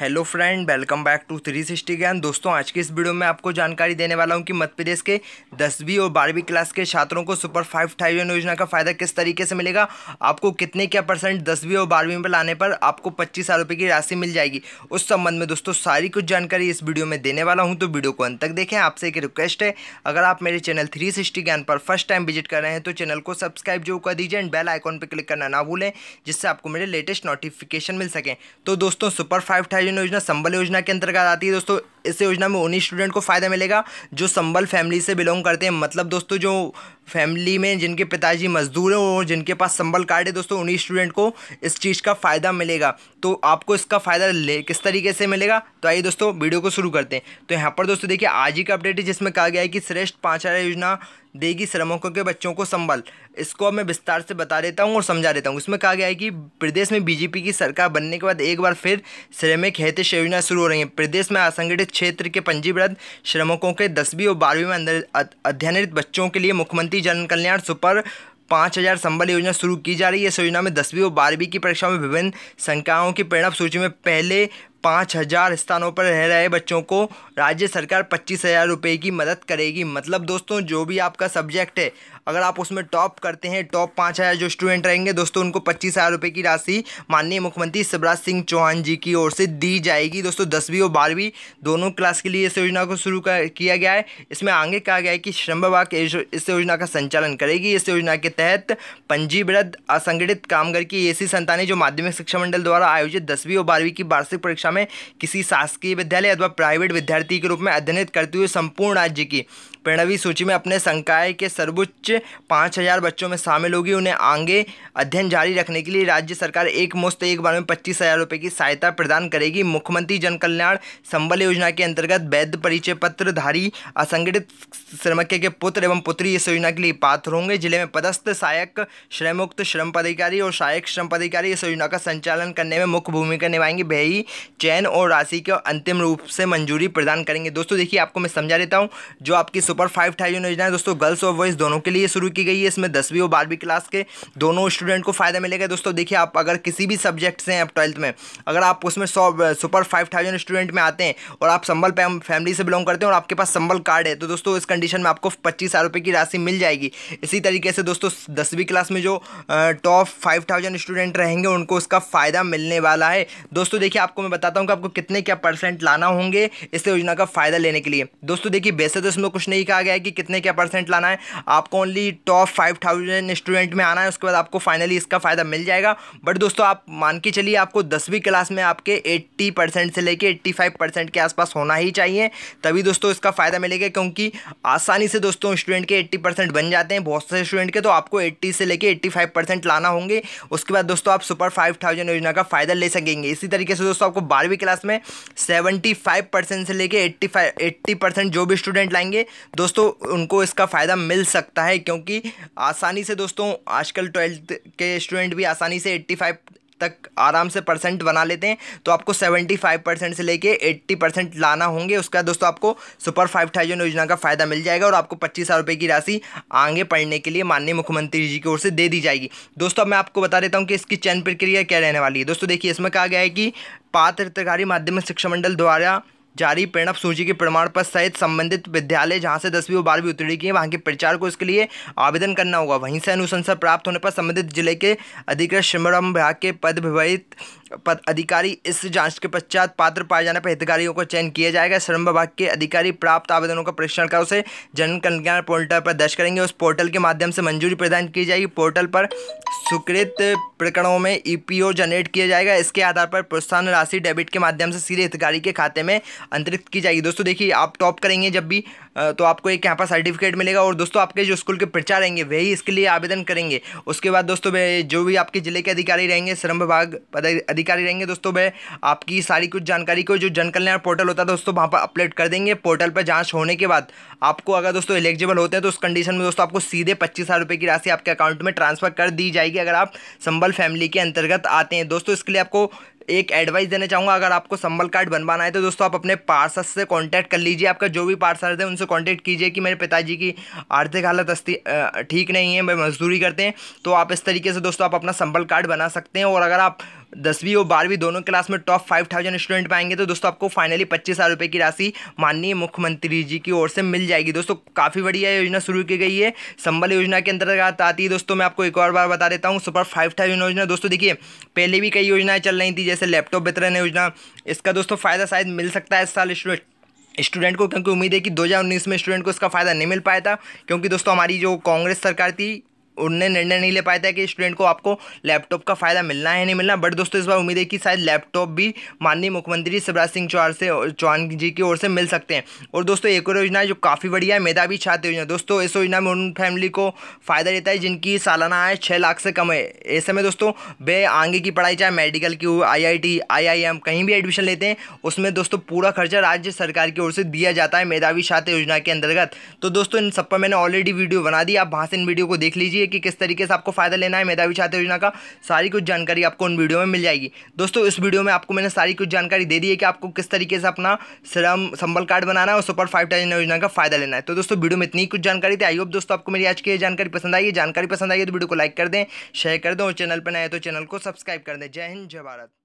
hello friend welcome back to three sixty Gyan दोस्तों आज की इस वीडियो में आपको जानकारी देने वाला हूं कि मध्य प्रदेश के दसवीं और बारहवीं क्लास के छात्रों को सुपर फाइव थाउजेंड योजना का फ़ायदा किस तरीके से मिलेगा आपको कितने क्या परसेंट दसवीं और बारहवीं में लाने पर आपको पच्चीस हज़ार रुपये की राशि मिल जाएगी उस संबंध में दोस्तों सारी कुछ जानकारी इस वीडियो में देने वाला हूँ तो वीडियो को अंत तक देखें आपसे एक रिक्वेस्ट है अगर आप मेरे चैनल थ्री सिक्सटी ज्ञान पर फर्स्ट टाइम विजिट कर रहे हैं तो चैनल को सब्सक्राइब जो कर दीजिए एंड बेल आइकॉन पर क्लिक करना ना भूलें जिससे आपको मेरे लेटेस्ट नोटिफिकेशन मिल सकें तो दोस्तों सुपर फाइव कल्याण योजना संबल योजना के अंतर्गत आती है दोस्तों इस योजना में उन्हीं स्टूडेंट को फ़ायदा मिलेगा जो संबल फैमिली से बिलोंग करते हैं मतलब दोस्तों जो फैमिली में जिनके पिताजी मजदूर हैं और जिनके पास संबल कार्ड है दोस्तों उन्हीं स्टूडेंट को इस चीज़ का फ़ायदा मिलेगा तो आपको इसका फ़ायदा ले किस तरीके से मिलेगा तो आइए दोस्तों वीडियो को शुरू करते हैं तो यहाँ पर दोस्तों देखिए आज ही का अपडेट है जिसमें कहा गया है कि श्रेष्ठ पाँच हजार योजना देगी श्रमिकों के बच्चों को संबल इसको मैं विस्तार से बता देता हूँ और समझा देता हूँ इसमें कहा गया है कि प्रदेश में बीजेपी की सरकार बनने के बाद एक बार फिर श्रमिक हित योजना शुरू हो रही है प्रदेश में असंगठित क्षेत्र के पंजीकृत श्रमिकों के दसवीं और बारहवीं में अंदर अध्ययनरत बच्चों के लिए मुख्यमंत्री जन कल्याण सुपर पाँच हज़ार संबल योजना शुरू की जा रही है इस योजना में दसवीं और बारहवीं की परीक्षा में विभिन्न संख्याओं की परिणाम सूची में पहले पाँच हज़ार स्थानों पर रह रहे बच्चों को राज्य सरकार पच्चीस हज़ार रुपये की मदद करेगी मतलब दोस्तों जो भी आपका सब्जेक्ट है अगर आप उसमें टॉप करते हैं टॉप पाँच हज़ार जो स्टूडेंट रहेंगे दोस्तों उनको पच्चीस हज़ार रुपये की राशि माननीय मुख्यमंत्री शिवराज सिंह चौहान जी की ओर से दी जाएगी दोस्तों दसवीं और बारहवीं दोनों क्लास के लिए इस योजना को शुरू किया गया है इसमें आगे कहा गया है कि श्रम विभाग इस योजना का संचालन करेगी इस योजना के तहत पंजीवृद्ध असंगठित कामगार की ऐसी संतानी जो माध्यमिक शिक्षा मंडल द्वारा आयोजित दसवीं और बारहवीं की वार्षिक परीक्षा में किसी शासकीय विद्यालय अथवा प्राइवेट विद्यार्थी के रूप में अध्ययनित करते हुए संपूर्ण राज्य की प्रणवी सूची में अपने संकाय के सर्वोच्च पाँच हज़ार बच्चों में शामिल होगी उन्हें आगे अध्ययन जारी रखने के लिए राज्य सरकार एक मुश्त एक बार में पच्चीस हज़ार रुपये की सहायता प्रदान करेगी मुख्यमंत्री जन कल्याण संबल योजना के अंतर्गत वैध परिचय पत्र धारी असंगठित श्रमिक के पुत्र एवं पुत्री इस योजना के लिए पात्र होंगे जिले में पदस्थ सहायक श्रमुक्त श्रम पदाधिकारी और सहायक श्रम पदाधिकारी इस योजना का संचालन करने में मुख्य भूमिका निभाएंगे च चयन और राशि को अंतिम रूप से मंजूरी प्रदान करेंगे दोस्तों देखिए आपको मैं समझा देता हूँ जो आपकी सुपर फाइव थाउजेंड योजना है दोस्तों गर्ल्स और बॉयज़ दोनों के लिए शुरू की गई है इसमें दसवीं और बारहवीं क्लास के दोनों स्टूडेंट को फ़ायदा मिलेगा दोस्तों देखिए आप अगर किसी भी सब्जेक्ट से हैं आप ट्वेल्थ में अगर आप उसमें सौ सुपर फाइव थाउजेंड स्टूडेंट में आते हैं और आप संबल फैमिली से बिलोंग करते हैं और आपके पास संबल कार्ड है तो दोस्तों इस कंडीशन में आपको पच्चीस हज़ार की राशि मिल जाएगी इसी तरीके से दोस्तों दसवीं क्लास में जो टॉप फाइव थाउजेंड स्टूडेंट रहेंगे उनको उसका फ़ायदा मिलने वाला है दोस्तों देखिए आपको मैं बता बताता हूँ कि आपको कितने क्या परसेंट लाना होंगे इस योजना का फ़ायदा लेने के लिए दोस्तों देखिए वैसे तो इसमें कुछ नहीं कहा गया है कि कितने क्या परसेंट लाना है आपको ओनली टॉप फाइव स्टूडेंट में आना है उसके बाद आपको फाइनली इसका फ़ायदा मिल जाएगा बट दोस्तों आप मान के चलिए आपको दसवीं क्लास में आपके एट्टी से लेके एट्टी के आसपास होना ही चाहिए तभी दोस्तों इसका फ़ायदा मिलेगा क्योंकि आसानी से दोस्तों स्टूडेंट के एट्टी परसेंट बन जाते हैं बहुत से स्टूडेंट के तो आपको एट्टी से लेके एट्टी परसेंट लाना होंगे उसके बाद दोस्तों आप सुपर फाइव योजना का फ़ायदा ले सकेंगे इसी तरीके से दोस्तों आपको बारहवीं क्लास में सेवेंटी फाइव परसेंट से लेके एट्टी फाइव एट्टी परसेंट जो भी स्टूडेंट लाएंगे दोस्तों उनको इसका फ़ायदा मिल सकता है क्योंकि आसानी से दोस्तों आजकल ट्वेल्थ के स्टूडेंट भी आसानी से एट्टी फाइव तक आराम से परसेंट बना लेते हैं तो आपको 75 परसेंट से लेके 80 परसेंट लाना होंगे उसका दोस्तों आपको सुपर फाइव थाउजेंड योजना का फ़ायदा मिल जाएगा और आपको पच्चीस हज़ार रुपये की राशि आगे पढ़ने के लिए माननीय मुख्यमंत्री जी की ओर से दे दी जाएगी दोस्तों अब मैं आपको बता देता हूँ कि इसकी चयन प्रक्रिया क्या रहने वाली है दोस्तों देखिए इसमें कहा गया है कि पात्र हितकारी माध्यमिक शिक्षा मंडल द्वारा जारी प्रणब सूची के प्रमाण पत्र सहित संबंधित विद्यालय जहां से दसवीं और बारहवीं उत्तीर्ण की है वहां के प्रचार को इसके लिए आवेदन करना होगा वहीं से अनुशंसा प्राप्त होने पर संबंधित जिले के अधिकृत श्रम विभाग के पद विवाहित पद अधिकारी इस जांच के पश्चात पात्र पाए जाने पर हितकारियों का चयन किया जाएगा श्रम विभाग के अधिकारी प्राप्त आवेदनों का परीक्षण कर उसे जन कल्याण पोर्टल पर दर्ज करेंगे उस पोर्टल के माध्यम से मंजूरी प्रदान की जाएगी पोर्टल पर स्वीकृत प्रकरणों में ईपीओ जनरेट किया जाएगा इसके आधार पर प्रोत्साहन राशि डेबिट के माध्यम से सीधे हितकारी के खाते में अंतरित की जाएगी दोस्तों देखिए आप टॉप करेंगे जब भी तो आपको एक यहाँ पर सर्टिफिकेट मिलेगा और दोस्तों आपके जो स्कूल के प्रचार रहेंगे वही इसके लिए आवेदन करेंगे उसके बाद दोस्तों वह जो भी आपके ज़िले के अधिकारी रहेंगे श्रम विभाग अधिकारी रहेंगे दोस्तों वह आपकी सारी कुछ जानकारी को जो जन कल्याण पोर्टल होता है दोस्तों वहाँ पर अपलोड कर देंगे पोर्टल पर जाँच होने के बाद आपको अगर दोस्तों एलिजिबल होते हैं तो उस कंडीशन में दोस्तों आपको सीधे पच्चीस हज़ार रुपये की राशि आपके अकाउंट में ट्रांसफ़र कर दी जाएगी अगर आप संबल फैमिली के अंतर्गत आते हैं दोस्तों इसके लिए आपको एक एडवाइस देना चाहूँगा अगर आपको संबल कार्ड बनवाना है तो दोस्तों आप अपने पार्सल से कांटेक्ट कर लीजिए आपका जो भी पार्सल है उनसे कांटेक्ट कीजिए कि मेरे पिताजी की आर्थिक हालत ठीक नहीं है वे मजदूरी करते हैं तो आप इस तरीके से दोस्तों आप अपना संबल कार्ड बना सकते हैं और अगर आप दसवीं और बारहवीं दोनों क्लास में टॉप फाइव थाउजेंड स्टूडेंट पाएंगे तो दोस्तों आपको फाइनली पच्चीस हज़ार रुपये की राशि माननीय मुख्यमंत्री जी की ओर से मिल जाएगी दोस्तों काफ़ी बढ़िया योजना शुरू की गई है संबल योजना के अंतर्गत आती है दोस्तों मैं आपको एक और बार बता देता हूँ सुपर फाइव थाउजेंड योजना दोस्तों देखिए पहले भी कई योजनाएँ चल रही थी जैसे लैपटॉप वितरण योजना इसका दोस्तों फ़ायदा शायद मिल सकता है इस साल स्टूडेंट स्टूडेंट को क्योंकि उम्मीद है कि 2019 में स्टूडेंट को इसका फ़ायदा नहीं मिल पाया था क्योंकि दोस्तों हमारी जो कांग्रेस सरकार थी उन्हें निर्णय नहीं ले पाया था कि स्टूडेंट को आपको लैपटॉप का फ़ायदा मिलना है नहीं मिलना बट दोस्तों इस बार उम्मीद है कि शायद लैपटॉप भी माननीय मुख्यमंत्री शिवराज सिंह चौहान से चौहान जी की ओर से मिल सकते हैं और दोस्तों एक और योजना जो काफ़ी बढ़िया है मेधावी छात्र योजना दोस्तों इस योजना में उन फैमिली को फ़ायदा देता है जिनकी सालाना आय छः लाख से कम है ऐसे में दोस्तों वे आगे की पढ़ाई चाहे मेडिकल की हो आई आई कहीं भी एडमिशन लेते हैं उसमें दोस्तों पूरा खर्चा राज्य सरकार की ओर से दिया जाता है मेधावी छात्र योजना के अंतर्गत तो दोस्तों इन सब पर मैंने ऑलरेडी वीडियो बना दी आप वहाँ से इन वीडियो को देख लीजिए है कि किस तरीके से आपको फ़ायदा लेना है मेधावी छात्र योजना का सारी कुछ जानकारी आपको उन वीडियो में मिल जाएगी दोस्तों इस वीडियो में आपको मैंने सारी कुछ जानकारी दे दी है कि आपको किस तरीके से अपना श्रम संबल कार्ड बनाना है और सुपर फाइव टाइजन योजना का फायदा लेना है तो दोस्तों वीडियो में इतनी कुछ जानकारी थी आई होप दोस्तों आपको मेरी आज की जानकारी पसंद आई है जानकारी पसंद आई है तो वीडियो को लाइक कर दें शेयर कर दें और चैनल पर नए तो चैनल को सब्सक्राइब कर दें जय हिंद जय भारत